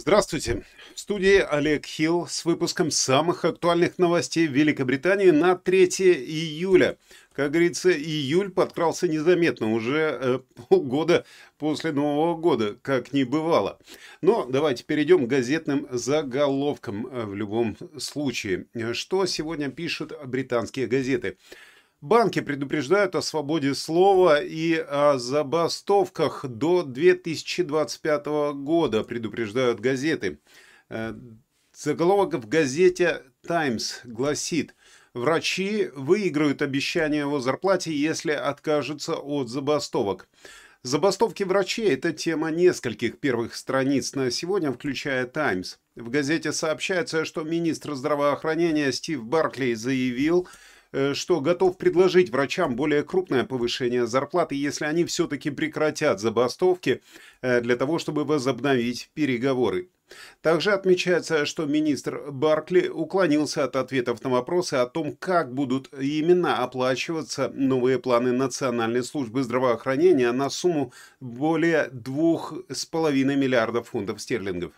Здравствуйте. В студии Олег Хилл с выпуском самых актуальных новостей в Великобритании на 3 июля. Как говорится, июль подкрался незаметно, уже э, полгода после Нового года, как не бывало. Но давайте перейдем к газетным заголовкам э, в любом случае. Что сегодня пишут британские газеты? Банки предупреждают о свободе слова и о забастовках до 2025 года, предупреждают газеты. Э, заголовок в газете Times гласит «Врачи выиграют обещание о зарплате, если откажутся от забастовок». Забастовки врачей – это тема нескольких первых страниц на сегодня, включая Times. В газете сообщается, что министр здравоохранения Стив Баркли заявил – Э, что готов предложить врачам более крупное повышение зарплаты, если они все-таки прекратят забастовки э, для того, чтобы возобновить переговоры. Также отмечается, что министр Баркли уклонился от ответов на вопросы о том, как будут именно оплачиваться новые планы Национальной службы здравоохранения на сумму более 2,5 миллиардов фунтов стерлингов.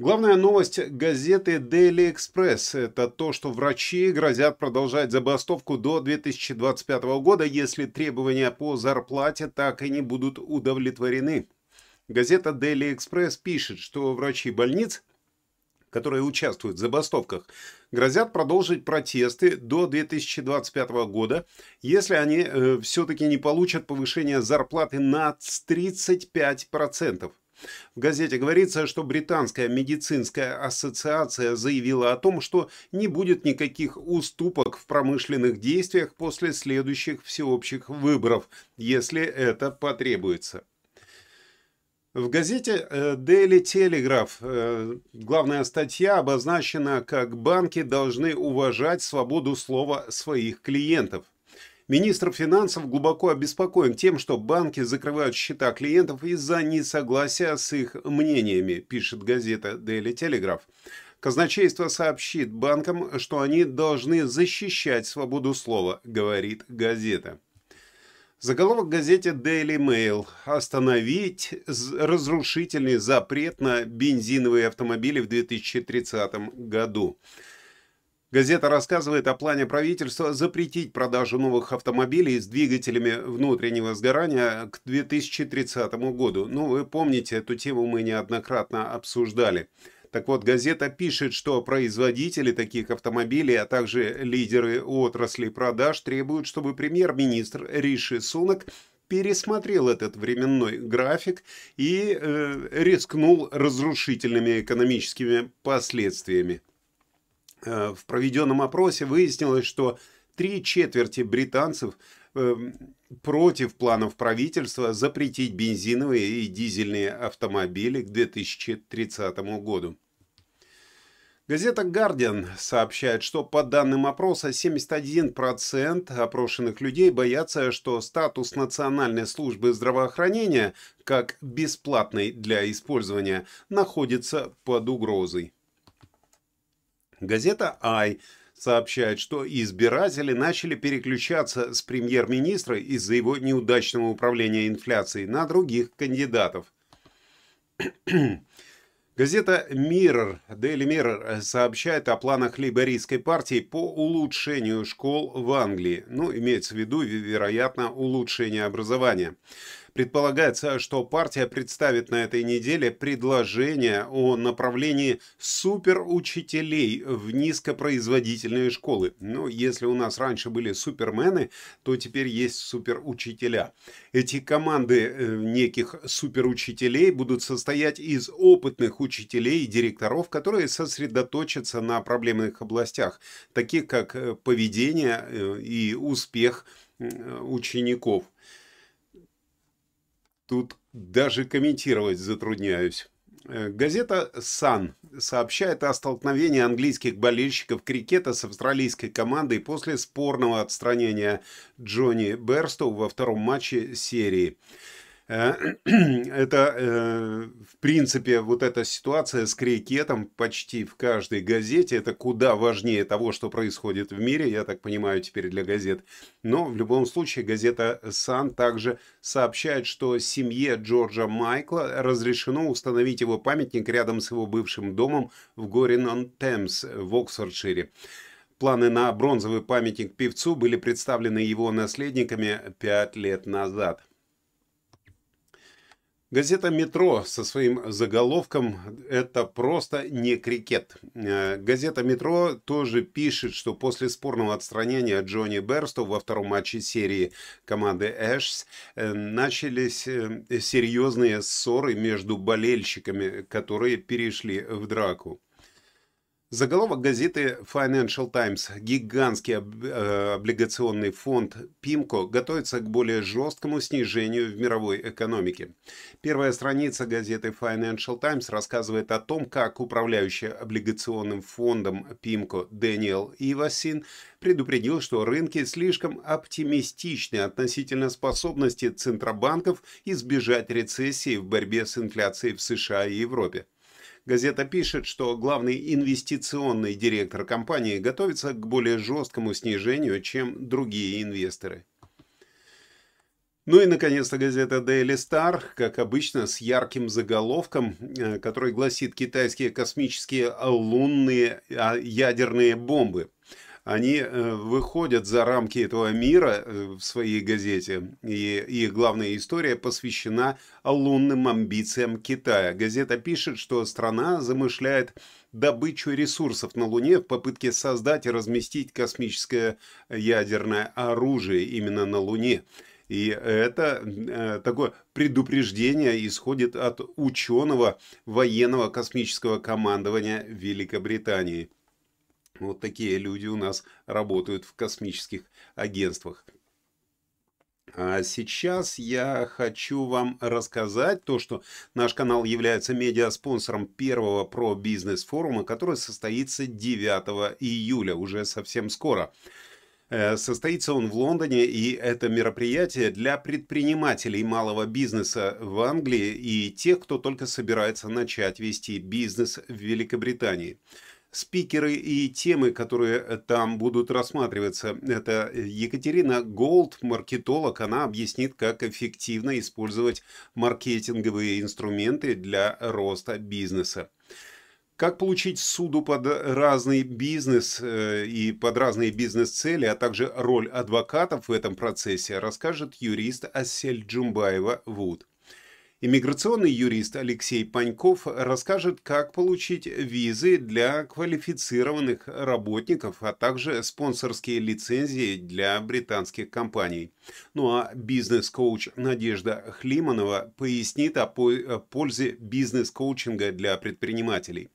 Главная новость газеты Daily Express – это то, что врачи грозят продолжать забастовку до 2025 года, если требования по зарплате так и не будут удовлетворены. Газета Daily Express пишет, что врачи больниц, которые участвуют в забастовках, грозят продолжить протесты до 2025 года, если они э, все-таки не получат повышение зарплаты на 35%. В газете говорится, что Британская медицинская ассоциация заявила о том, что не будет никаких уступок в промышленных действиях после следующих всеобщих выборов, если это потребуется. В газете э, Daily Telegraph э, главная статья обозначена как «Банки должны уважать свободу слова своих клиентов». Министр финансов глубоко обеспокоен тем, что банки закрывают счета клиентов из-за несогласия с их мнениями, пишет газета Daily Telegraph. Казначейство сообщит банкам, что они должны защищать свободу слова, говорит газета. Заголовок в газете Daily Mail «Остановить разрушительный запрет на бензиновые автомобили в 2030 году». Газета рассказывает о плане правительства запретить продажу новых автомобилей с двигателями внутреннего сгорания к 2030 году. Ну, вы помните, эту тему мы неоднократно обсуждали. Так вот, газета пишет, что производители таких автомобилей, а также лидеры отрасли продаж требуют, чтобы премьер-министр Риши Сунок пересмотрел этот временной график и э, рискнул разрушительными экономическими последствиями. Э, в проведенном опросе выяснилось, что три четверти британцев э, против планов правительства запретить бензиновые и дизельные автомобили к 2030 году. Газета «Гардиан» сообщает, что по данным опроса 71% опрошенных людей боятся, что статус Национальной службы здравоохранения, как бесплатный для использования, находится под угрозой. Газета «Ай» сообщает, что избиратели начали переключаться с премьер-министра из-за его неудачного управления инфляцией на других кандидатов. Газета Mirror, Daily Mirror сообщает о планах лейбористской партии по улучшению школ в Англии. Ну, имеется в виду, вероятно, улучшение образования. Предполагается, что партия представит на этой неделе предложение о направлении суперучителей в низкопроизводительные школы. Ну, если у нас раньше были супермены, то теперь есть суперучителя. Эти команды э, неких суперучителей будут состоять из опытных учителей и директоров, которые сосредоточатся на проблемных областях, таких как э, поведение э, и успех учеников – Тут даже комментировать затрудняюсь. Э, газета «Сан» сообщает о столкновении английских болельщиков крикета с австралийской командой после спорного отстранения Джонни Берстоу во втором матче серии. Э, это, э, в принципе, вот эта ситуация с крикетом почти в каждой газете, это куда важнее того, что происходит в мире, я так понимаю, теперь для газет. Но в любом случае газета «Сан» также сообщает, что семье Джорджа Майкла разрешено установить его памятник рядом с его бывшим домом в Горин-он-Темс в Оксфордшире. Планы на бронзовый памятник певцу были представлены его наследниками пять лет назад. Газета «Метро» со своим заголовком «Это просто не крикет». Э, Газета «Метро» тоже пишет, что после спорного отстранения Джонни Берсту во втором матче серии команды «Эшс» э, начались э, серьезные ссоры между болельщиками, которые перешли в драку. Заголовок газеты Financial Times «Гигантский э, облигационный фонд Пимко готовится к более жесткому снижению в мировой экономике». Первая страница газеты Financial Times рассказывает о том, как управляющий облигационным фондом Пимко Дэниел Ивасин предупредил, что рынки слишком оптимистичны относительно способности центробанков избежать рецессии в борьбе с инфляцией в США и Европе. Газета пишет, что главный инвестиционный директор компании готовится к более жесткому снижению, чем другие инвесторы. Ну и, наконец-то, газета Daily Star, как обычно, с ярким заголовком, э, который гласит «Китайские космические лунные а, ядерные бомбы» они э, выходят за рамки этого мира э, в своей газете. И их главная история посвящена лунным амбициям Китая. Газета пишет, что страна замышляет добычу ресурсов на Луне в попытке создать и разместить космическое ядерное оружие именно на Луне. И это э, такое предупреждение исходит от ученого военного космического командования Великобритании. Вот такие люди у нас работают в космических агентствах. А сейчас я хочу вам рассказать то, что наш канал является медиаспонсором первого про-бизнес-форума, который состоится 9 июля, уже совсем скоро. Э, состоится он в Лондоне, и это мероприятие для предпринимателей малого бизнеса в Англии и тех, кто только собирается начать вести бизнес в Великобритании спикеры и темы, которые э, там будут рассматриваться. Это э, Екатерина Голд, маркетолог. Она объяснит, как эффективно использовать маркетинговые инструменты для роста бизнеса. Как получить суду под разный бизнес э, и под разные бизнес-цели, а также роль адвокатов в этом процессе, расскажет юрист Асель Джумбаева Вуд. Иммиграционный юрист Алексей Паньков расскажет, как получить визы для квалифицированных работников, а также спонсорские лицензии для британских компаний. Ну а бизнес-коуч Надежда Хлиманова пояснит о пользе бизнес-коучинга для предпринимателей.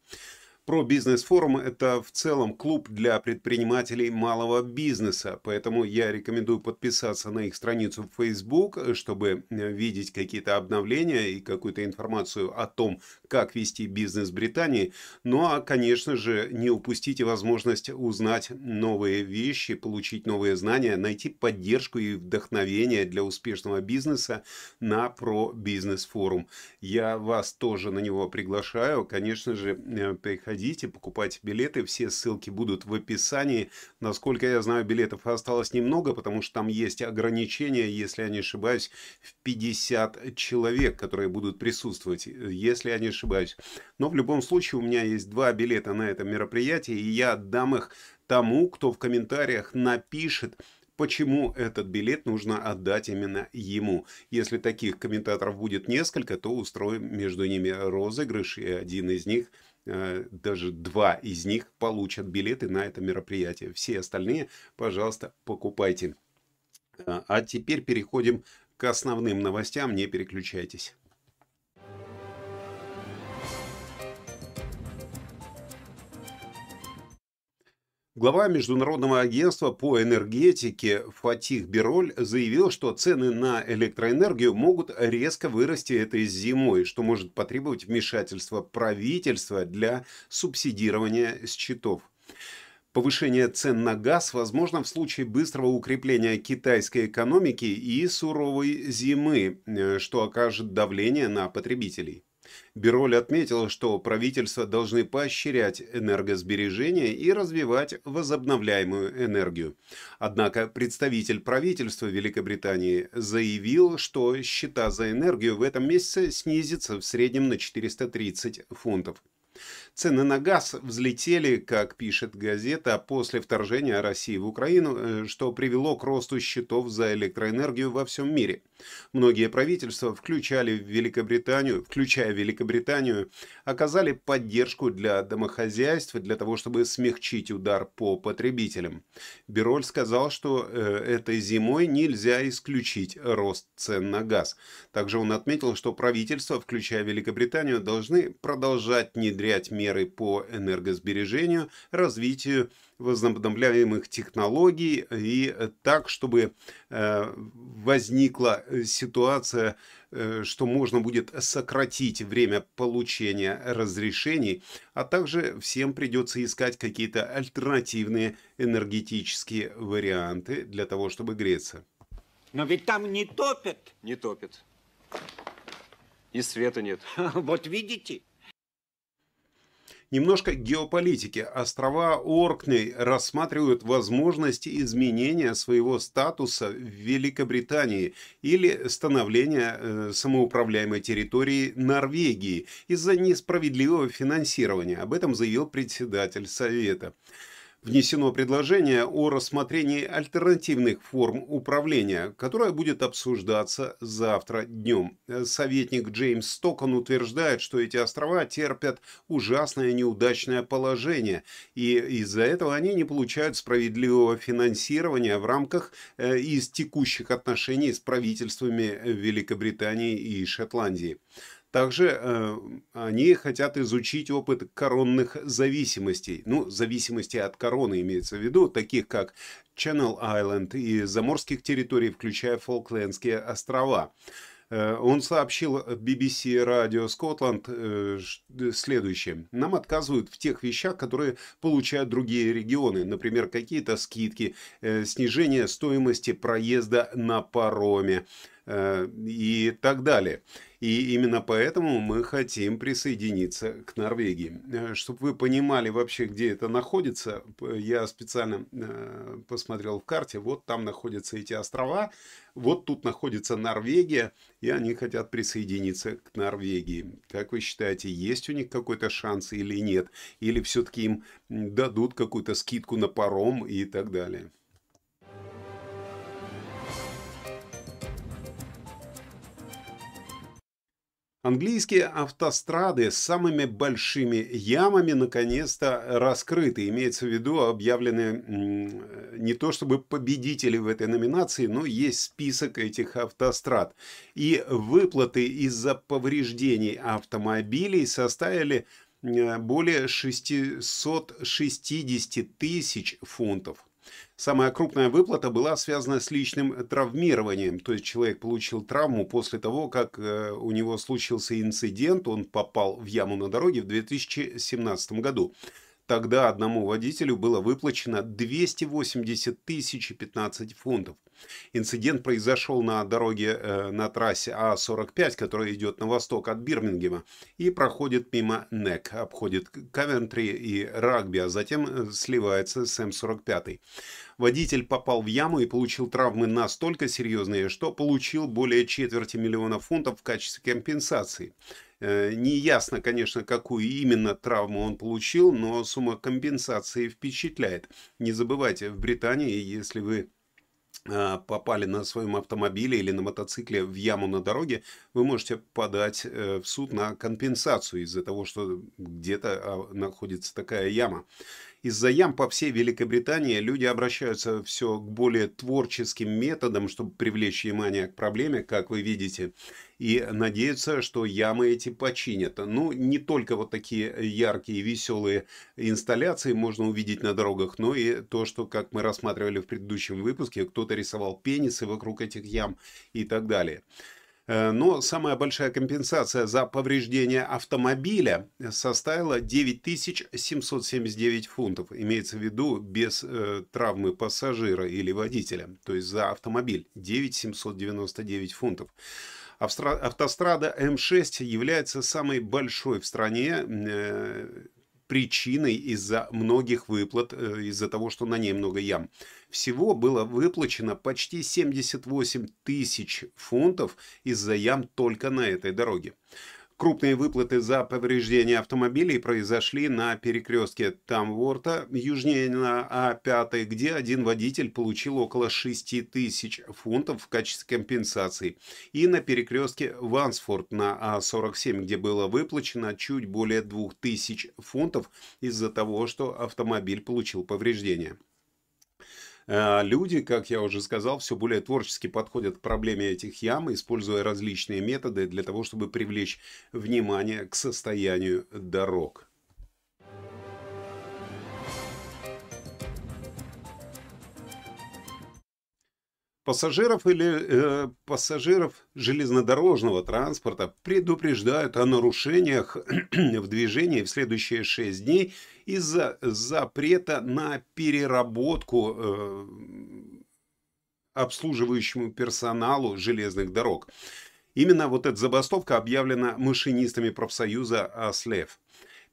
Про бизнес-форум – это в целом клуб для предпринимателей малого бизнеса, поэтому я рекомендую подписаться на их страницу в Facebook, чтобы э, видеть какие-то обновления и какую-то информацию о том, как вести бизнес в Британии. Ну а, конечно же, не упустите возможность узнать новые вещи, получить новые знания, найти поддержку и вдохновение для успешного бизнеса на про бизнес форум. Я вас тоже на него приглашаю. Конечно же, э, приходите приходите, покупайте билеты. Все ссылки будут в описании. Насколько я знаю, билетов осталось немного, потому что там есть ограничения, если я не ошибаюсь, в 50 человек, которые будут присутствовать, если я не ошибаюсь. Но в любом случае у меня есть два билета на это мероприятие, и я отдам их тому, кто в комментариях напишет, почему этот билет нужно отдать именно ему. Если таких комментаторов будет несколько, то устроим между ними розыгрыш, и один из них – Э, даже два из них получат билеты на это мероприятие. Все остальные, пожалуйста, покупайте. А, а теперь переходим к основным новостям. Не переключайтесь. Глава Международного агентства по энергетике Фатих Бироль заявил, что цены на электроэнергию могут резко вырасти этой зимой, что может потребовать вмешательства правительства для субсидирования счетов. Повышение цен на газ возможно в случае быстрого укрепления китайской экономики и суровой зимы, э, что окажет давление на потребителей. Бироль отметила, что правительства должны поощрять энергосбережение и развивать возобновляемую энергию. Однако представитель правительства Великобритании заявил, что счета за энергию в этом месяце снизятся в среднем на 430 фунтов. Цены на газ взлетели, как пишет газета, после вторжения России в Украину, э, что привело к росту счетов за электроэнергию во всем мире – Многие правительства, включали Великобританию, включая Великобританию, оказали поддержку для домохозяйств для того, чтобы смягчить удар по потребителям. Бироль сказал, что э, этой зимой нельзя исключить рост цен на газ. Также он отметил, что правительства, включая Великобританию, должны продолжать внедрять меры по энергосбережению, развитию возобновляемых технологий и так, чтобы э, возникла э, ситуация, э, что можно будет сократить время получения разрешений, а также всем придется искать какие-то альтернативные энергетические варианты для того, чтобы греться. Но ведь там не топят. Не топят. И света нет. Вот видите? Немножко геополитики. Острова Оркней рассматривают возможности изменения своего статуса в Великобритании или становления э, самоуправляемой территории Норвегии из-за несправедливого финансирования. Об этом заявил председатель Совета внесено предложение о рассмотрении альтернативных форм управления, которое будет обсуждаться завтра днем. Советник Джеймс Стокон утверждает, что эти острова терпят ужасное неудачное положение, и из-за этого они не получают справедливого финансирования в рамках э, из текущих отношений с правительствами Великобритании и Шотландии. Также э, они хотят изучить опыт коронных зависимостей. Ну, зависимости от короны имеется в виду, таких как Channel Island и заморских территорий, включая Фолклендские острова. Э, он сообщил BBC Radio Scotland следующее. Нам отказывают в тех вещах, которые получают другие регионы. Например, какие-то скидки, э, снижение стоимости проезда на пароме. Э, и так далее. И именно поэтому мы хотим присоединиться к Норвегии. Э, Чтобы вы понимали вообще, где это находится, я специально э, посмотрел в карте. Вот там находятся эти острова, вот тут находится Норвегия, и они хотят присоединиться к Норвегии. Как вы считаете, есть у них какой-то шанс или нет? Или все-таки им дадут какую-то скидку на паром и так далее? Английские автострады с самыми большими ямами наконец-то раскрыты. Имеется в виду объявлены не то чтобы победители в этой номинации, но есть список этих автострад. И выплаты из-за повреждений автомобилей составили более 660 тысяч фунтов. Самая крупная выплата была связана с личным э, травмированием, то есть человек получил травму после того, как э, у него случился инцидент, он попал в яму на дороге в 2017 году. Тогда одному водителю было выплачено 280 тысяч и 15 фунтов. Инцидент произошел на дороге э, на трассе А45, которая идет на восток от Бирмингема и проходит мимо Нек, обходит Кавентри и Рагби, а затем э, сливается с М45. Водитель попал в яму и получил травмы настолько серьезные, что получил более четверти миллиона фунтов в качестве компенсации. Э, неясно, конечно, какую именно травму он получил, но сумма компенсации впечатляет. Не забывайте, в Британии, если вы а, попали на своем автомобиле или на мотоцикле в яму на дороге, вы можете подать э, в суд на компенсацию из-за того, что где-то а, находится такая яма. Из-за ям по всей Великобритании люди обращаются все к более творческим методам, чтобы привлечь внимание к проблеме, как вы видите, и надеются, что ямы эти починят. Ну, не только вот такие яркие, и веселые инсталляции можно увидеть на дорогах, но и то, что, как мы рассматривали в предыдущем выпуске, кто-то рисовал пенисы вокруг этих ям и так далее. Э, но самая большая компенсация за повреждение автомобиля составила 9779 фунтов. Имеется в виду без э, травмы пассажира или водителя. То есть за автомобиль 9799 фунтов. Автострада М6 является самой большой в стране э, причиной из-за многих выплат, э, из-за того, что на ней много ям. Всего было выплачено почти 78 тысяч фунтов из-за ям только на этой дороге. Крупные выплаты за повреждения автомобилей произошли на перекрестке Тамворта, южнее на А5, где один водитель получил около 6 тысяч фунтов в качестве компенсации, и на перекрестке Вансфорд на А47, где было выплачено чуть более 2 тысяч фунтов из-за того, что автомобиль получил повреждения. А, люди, как я уже сказал, все более творчески подходят к проблеме этих ям, используя различные методы для того, чтобы привлечь внимание к состоянию дорог. Пассажиров или э, пассажиров железнодорожного транспорта предупреждают о нарушениях в движении в следующие 6 дней из-за запрета на переработку э, обслуживающему персоналу железных дорог. Именно вот эта забастовка объявлена машинистами профсоюза «Аслев».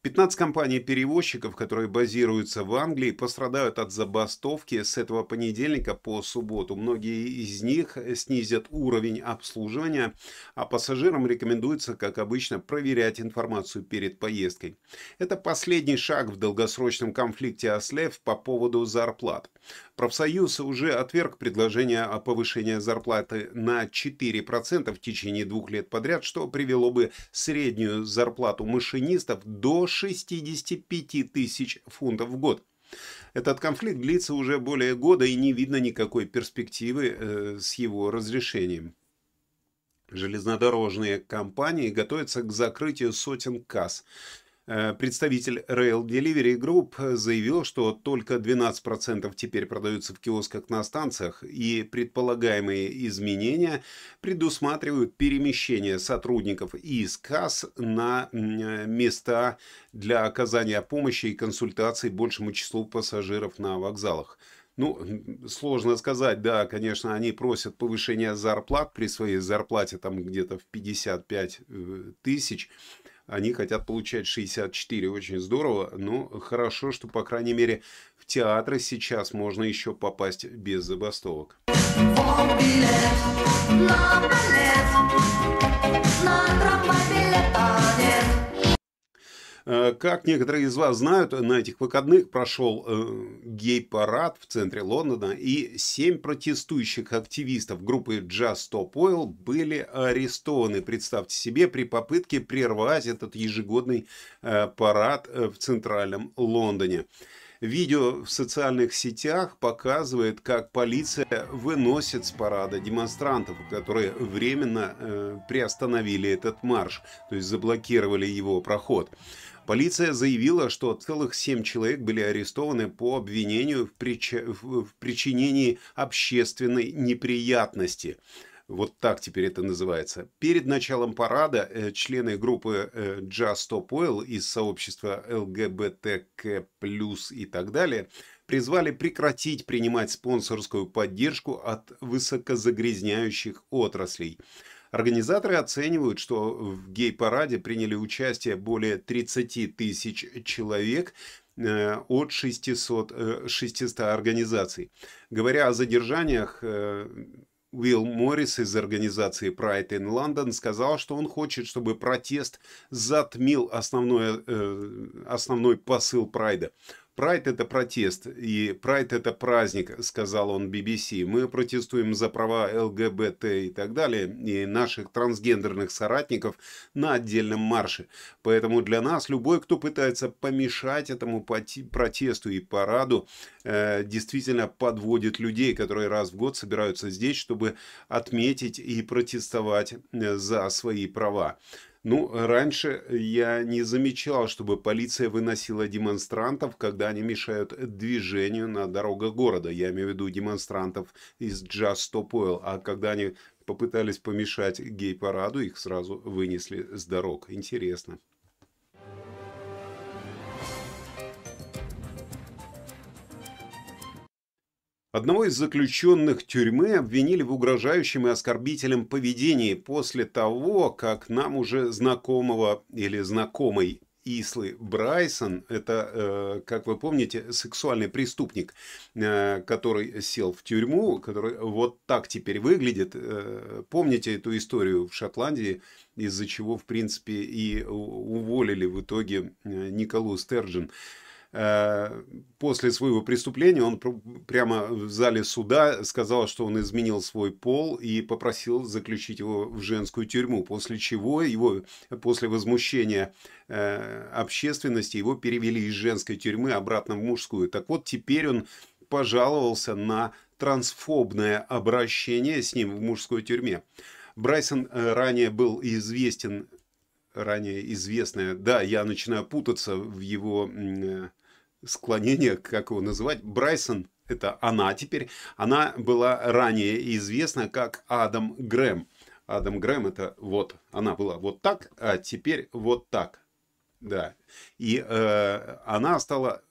15 компаний-перевозчиков, которые базируются в Англии, пострадают от забастовки с этого понедельника по субботу. Многие из них снизят уровень обслуживания, а пассажирам рекомендуется, как обычно, проверять информацию перед поездкой. Это последний шаг в долгосрочном конфликте ОСЛЕВ по поводу зарплат. Профсоюз уже отверг предложение о повышении зарплаты на 4% в течение двух лет подряд, что привело бы среднюю зарплату машинистов до 65 тысяч фунтов в год. Этот конфликт длится уже более года и не видно никакой перспективы э, с его разрешением. Железнодорожные компании готовятся к закрытию сотен касс. Э, представитель Rail Delivery Group заявил, что только 12% теперь продаются в киосках на станциях, и предполагаемые изменения предусматривают перемещение сотрудников из касс на места для оказания помощи и консультаций большему числу пассажиров на вокзалах. Ну, сложно сказать, да, конечно, они просят повышения зарплат при своей зарплате там где-то в 55 э, тысяч, они хотят получать 64, очень здорово, но хорошо, что, по крайней мере, в театры сейчас можно еще попасть без забастовок. Билет, на балет, на Э, как некоторые из вас знают, на этих выходных прошел э, гей-парад в центре Лондона, и семь протестующих активистов группы Just Stop Oil были арестованы, представьте себе, при попытке прервать этот ежегодный э, парад в центральном Лондоне. Видео в социальных сетях показывает, как полиция выносит с парада демонстрантов, которые временно э, приостановили этот марш, то есть заблокировали его проход. Полиция заявила, что целых семь человек были арестованы по обвинению в, прич... в причинении общественной неприятности. Вот так теперь это называется. Перед началом парада э, члены группы э, Just Stop Oil из сообщества ЛГБТК+, и так далее, призвали прекратить принимать спонсорскую поддержку от высокозагрязняющих отраслей – Организаторы оценивают, что в гей-параде приняли участие более 30 тысяч человек э, от 600, 600 э, организаций. Говоря о задержаниях, э, Уилл Моррис из организации Pride in London сказал, что он хочет, чтобы протест затмил основной основной посыл Прайда. Прайд – это протест, и прайд – это праздник, сказал он BBC. Мы протестуем за права ЛГБТ и так далее, и наших трансгендерных соратников на отдельном марше. Поэтому для нас любой, кто пытается помешать этому протесту и параду, э, действительно подводит людей, которые раз в год собираются здесь, чтобы отметить и протестовать э, за свои права. Ну, раньше я не замечал, чтобы полиция выносила демонстрантов, когда они мешают движению на дорогах города. Я имею в виду демонстрантов из Just Stop Oil. А когда они попытались помешать гей-параду, их сразу вынесли с дорог. Интересно. Одного из заключенных тюрьмы обвинили в угрожающем и оскорбительном поведении после того, как нам уже знакомого или знакомой Ислы Брайсон, это, э, как вы помните, сексуальный преступник, э, который сел в тюрьму, который вот так теперь выглядит. Э, помните эту историю в Шотландии, из-за чего, в принципе, и уволили в итоге Николу Стерджин. Э, после своего преступления он прямо в зале суда сказал, что он изменил свой пол и попросил заключить его в женскую тюрьму, после чего его, после возмущения э, общественности, его перевели из женской тюрьмы обратно в мужскую. Так вот, теперь он пожаловался на трансфобное обращение с ним в мужской тюрьме. Брайсон э, ранее был известен ранее известное. Да, я начинаю путаться в его э, склонениях, как его называть. Брайсон, это она теперь, она была ранее известна как Адам Грэм. Адам Грэм это вот, она была вот так, а теперь вот так. Да. И э, она стала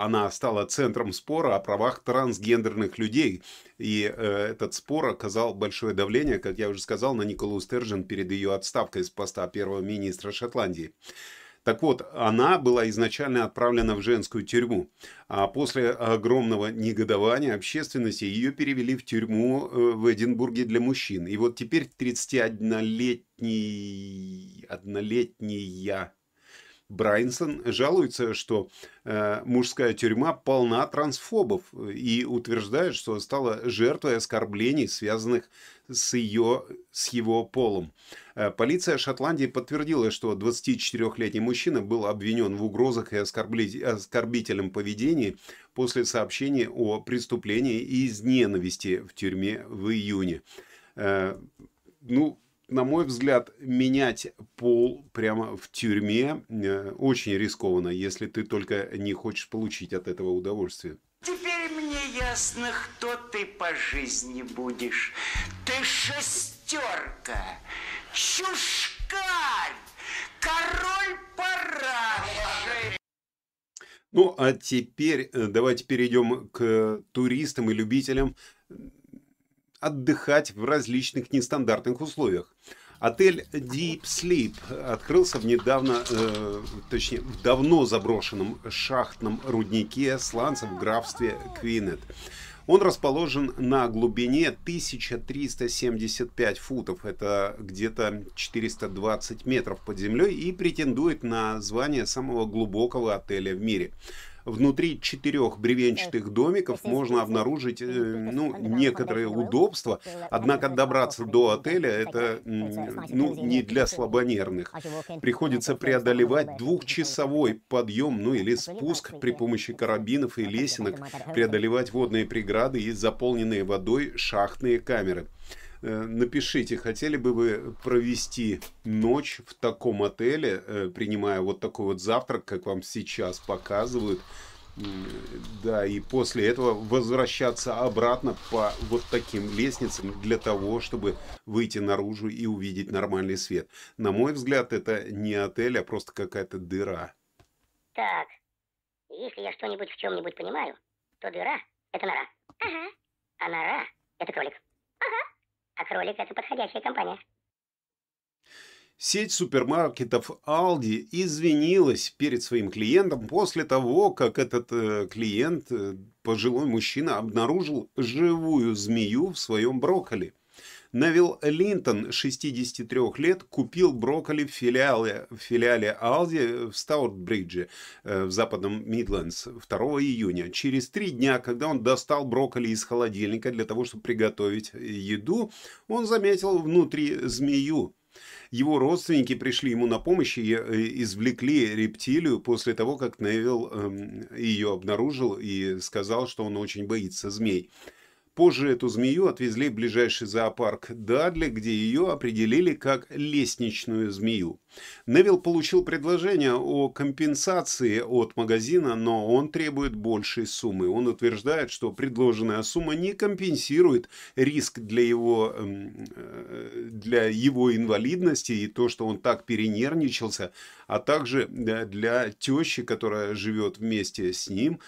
она стала центром спора о правах трансгендерных людей. И э, этот спор оказал большое давление, как я уже сказал, на Николу Стержен перед ее отставкой с поста первого министра Шотландии. Так вот, она была изначально отправлена в женскую тюрьму, а после огромного негодования общественности ее перевели в тюрьму э, в Эдинбурге для мужчин. И вот теперь 31-летний, однолетняя Брайнсон жалуется, что э, мужская тюрьма полна трансфобов и утверждает, что стала жертвой оскорблений, связанных с, ее, с его полом. Э, полиция Шотландии подтвердила, что 24-летний мужчина был обвинен в угрозах и оскорбли... оскорбительном поведении после сообщения о преступлении из ненависти в тюрьме в июне. Э, ну, на мой взгляд, менять пол прямо в тюрьме э, очень рискованно, если ты только не хочешь получить от этого удовольствие. Теперь мне ясно, кто ты по жизни будешь. Ты шестерка, чушкарь, король параши. Ну а теперь э, давайте перейдем к туристам и любителям отдыхать в различных нестандартных условиях. Отель Deep Sleep открылся в недавно, э, точнее, в давно заброшенном шахтном руднике Сланцев в графстве Квинет. Он расположен на глубине 1375 футов, это где-то 420 метров под землей, и претендует на звание самого глубокого отеля в мире внутри четырех бревенчатых э, домиков можно обнаружить э, ну, некоторые удобства, однако добраться до отеля это ну, не для слабонервных. А Приходится преодолевать двухчасовой подъем, ну или спуск при помощи карабинов и лесенок, преодолевать водные преграды и заполненные водой шахтные камеры. Э, напишите, хотели бы вы провести ночь в таком отеле, э, принимая вот такой вот завтрак, как вам сейчас показывают. Да, и после этого возвращаться обратно по вот таким лестницам для того, чтобы выйти наружу и увидеть нормальный свет. На мой взгляд, это не отель, а просто какая-то дыра. Так, если я что-нибудь в чем-нибудь понимаю, то дыра – это нора. Ага. А нора – это кролик. Ага. А кролик – это подходящая компания. Сеть супермаркетов Aldi извинилась перед своим клиентом после того, как этот э, клиент, э, пожилой мужчина, обнаружил живую змею в своем брокколи. Невил Линтон, 63 лет, купил брокколи в филиале, в филиале Алди в Стаутбридже э, в западном Мидлендс 2 июня. Через три дня, когда он достал брокколи из холодильника для того, чтобы приготовить еду, он заметил внутри змею. Его родственники пришли ему на помощь и э, извлекли рептилию после того, как Невил эм, ее обнаружил и сказал, что он очень боится змей. Позже эту змею отвезли в ближайший зоопарк Дадли, где ее определили как лестничную змею. Невил получил предложение о компенсации от магазина, но он требует большей суммы. Он утверждает, что предложенная сумма не компенсирует риск для его, эм, э, для его инвалидности и то, что он так перенервничался, а также э, для тещи, которая живет вместе с ним,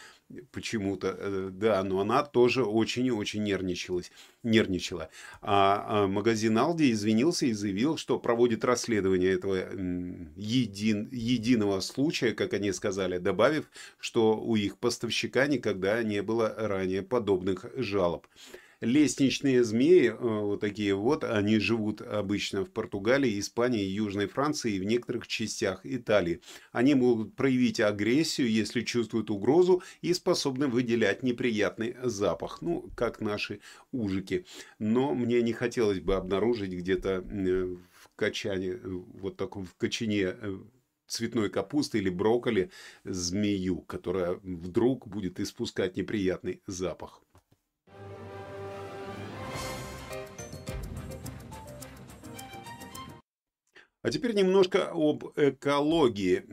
почему-то, э, да, но она тоже очень-очень нервничалась, нервничала. А, а магазин Алди извинился и заявил, что проводит расследование этого един, единого случая, как они сказали, добавив, что у их поставщика никогда не было ранее подобных жалоб лестничные змеи, э, вот такие вот, они живут обычно в Португалии, Испании, Южной Франции и в некоторых частях Италии. Они могут проявить агрессию, если чувствуют угрозу и способны выделять неприятный запах, ну, как наши ужики. Но мне не хотелось бы обнаружить где-то э, в качане, э, вот таком в качане цветной капусты или брокколи змею, которая вдруг будет испускать неприятный запах. А теперь немножко об экологии.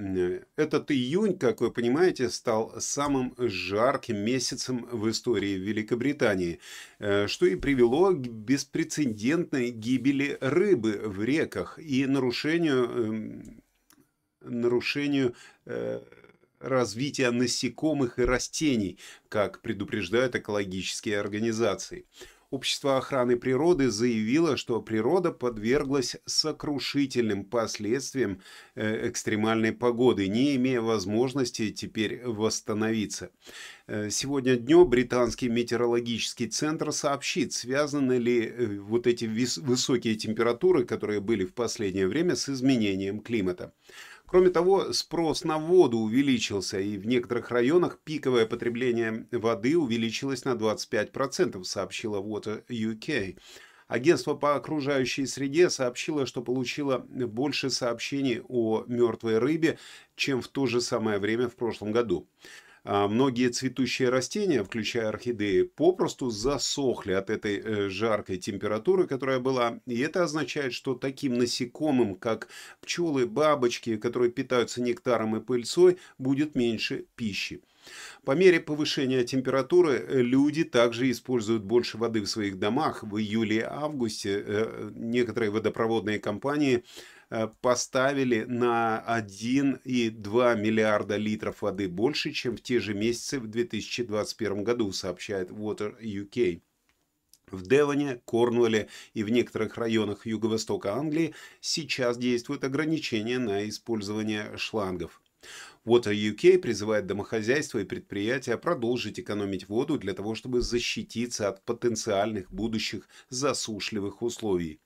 Этот июнь, как вы понимаете, стал самым жарким месяцем в истории Великобритании, э, что и привело к беспрецедентной гибели рыбы в реках и нарушению, эм, нарушению э, развития насекомых и растений, как предупреждают экологические организации. Общество охраны природы заявило, что природа подверглась сокрушительным последствиям э, экстремальной погоды, не имея возможности теперь восстановиться. Э, сегодня днем британский метеорологический центр сообщит, связаны ли э, вот эти высокие температуры, которые были в последнее время, с изменением климата. Кроме того, спрос на воду увеличился, и в некоторых районах пиковое потребление воды увеличилось на 25%, сообщила Water UK. Агентство по окружающей среде сообщило, что получило больше сообщений о мертвой рыбе, чем в то же самое время в прошлом году. А многие цветущие растения, включая орхидеи, попросту засохли от этой э, жаркой температуры, которая была. И это означает, что таким насекомым, как пчелы, бабочки, которые питаются нектаром и пыльцой, будет меньше пищи. По мере повышения температуры э, люди также используют больше воды в своих домах. В июле августе э, некоторые водопроводные компании – Э, поставили на 1,2 миллиарда литров воды больше, чем в те же месяцы в 2021 году, сообщает Water UK. В Девоне, Корнуэле и в некоторых районах юго-востока Англии сейчас действуют ограничения на использование шлангов. Water UK призывает домохозяйства и предприятия продолжить экономить воду для того, чтобы защититься от потенциальных будущих засушливых условий.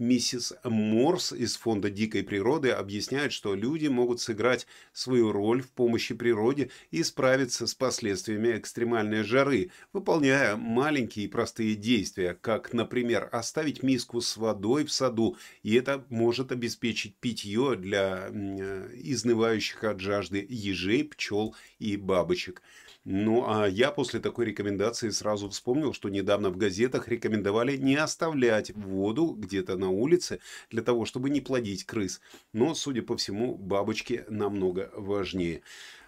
Миссис Морс из Фонда дикой природы объясняет, что люди могут сыграть свою роль в помощи природе и справиться с последствиями экстремальной жары, выполняя маленькие и простые действия, как, например, оставить миску с водой в саду, и это может обеспечить питье для э, изнывающих от жажды ежей, пчел и бабочек. Ну а я после такой рекомендации сразу вспомнил, что недавно в газетах рекомендовали не оставлять воду где-то на улице для того, чтобы не плодить крыс. Но, судя по всему, бабочки намного важнее.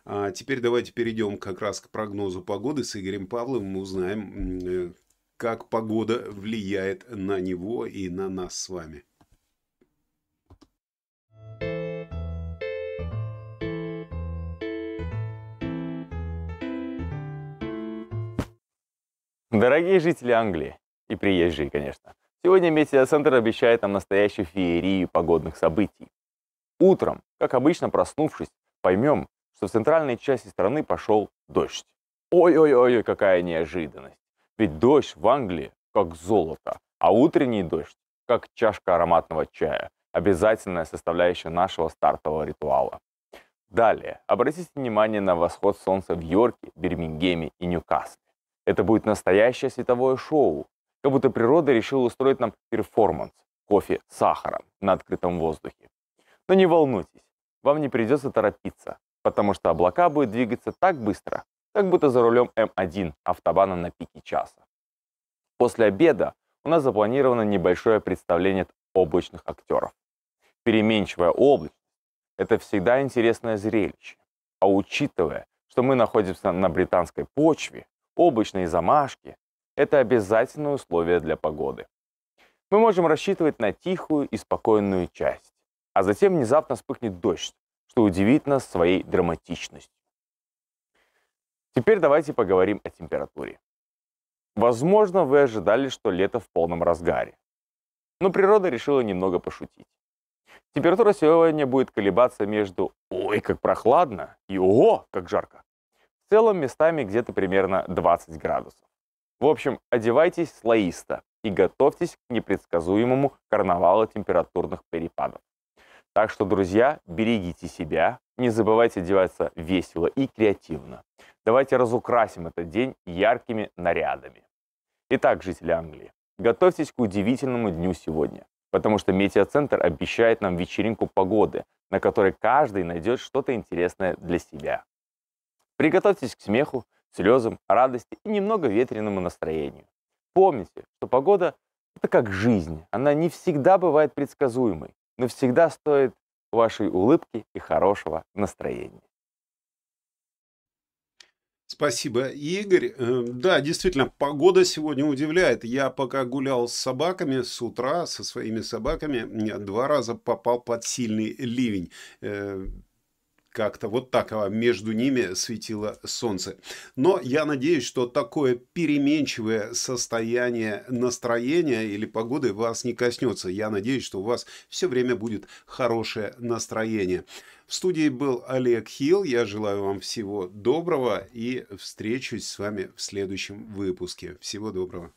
А теперь давайте перейдем как раз к прогнозу погоды с Игорем Павловым. Мы узнаем, э, как погода влияет на него и на нас с вами. Дорогие жители Англии и приезжие, конечно, сегодня метеоцентр обещает нам настоящую феерию погодных событий. Утром, как обычно проснувшись, поймем, что в центральной части страны пошел дождь. Ой-ой-ой, какая неожиданность. Ведь дождь в Англии как золото, а утренний дождь как чашка ароматного чая, обязательная составляющая нашего стартового ритуала. Далее, обратите внимание на восход солнца в Йорке, Бирмингеме и Ньюкасле. Это будет настоящее световое шоу, как будто природа решила устроить нам перформанс кофе с сахаром на открытом воздухе. Но не волнуйтесь, вам не придется торопиться, потому что облака будут двигаться так быстро, как будто за рулем М1 автобана на пике часа. После обеда у нас запланировано небольшое представление от облачных актеров. Переменчивая облачность – это всегда интересное зрелище. А учитывая, что мы находимся на британской почве, облачные замашки – это обязательное условие для погоды. Мы можем рассчитывать на тихую и спокойную часть, а затем внезапно вспыхнет дождь, что удивит нас своей драматичностью. Теперь давайте поговорим о температуре. Возможно, вы ожидали, что лето в полном разгаре. Но природа решила немного пошутить. Температура сегодня будет колебаться между «Ой, как прохладно!» и «Ого, как жарко!» целом местами где-то примерно 20 градусов. В общем, одевайтесь слоисто и готовьтесь к непредсказуемому карнавалу температурных перепадов. Так что, друзья, берегите себя, не забывайте одеваться весело и креативно. Давайте разукрасим этот день яркими нарядами. Итак, жители Англии, готовьтесь к удивительному дню сегодня, потому что метеоцентр обещает нам вечеринку погоды, на которой каждый найдет что-то интересное для себя. Приготовьтесь к смеху, слезам, радости и немного ветреному настроению. Помните, что погода – это как жизнь, она не всегда бывает предсказуемой, но всегда стоит вашей улыбки и хорошего настроения. Спасибо, Игорь. Эм, да, действительно, погода сегодня удивляет. Я пока гулял с собаками с утра, со своими собаками, два раза попал под сильный ливень э, как-то вот так а, между ними светило солнце. Но я надеюсь, что такое переменчивое состояние настроения или погоды вас не коснется. Я надеюсь, что у вас все время будет хорошее настроение. В студии был Олег Хилл. Я желаю вам всего доброго и встречусь с вами в следующем выпуске. Всего доброго.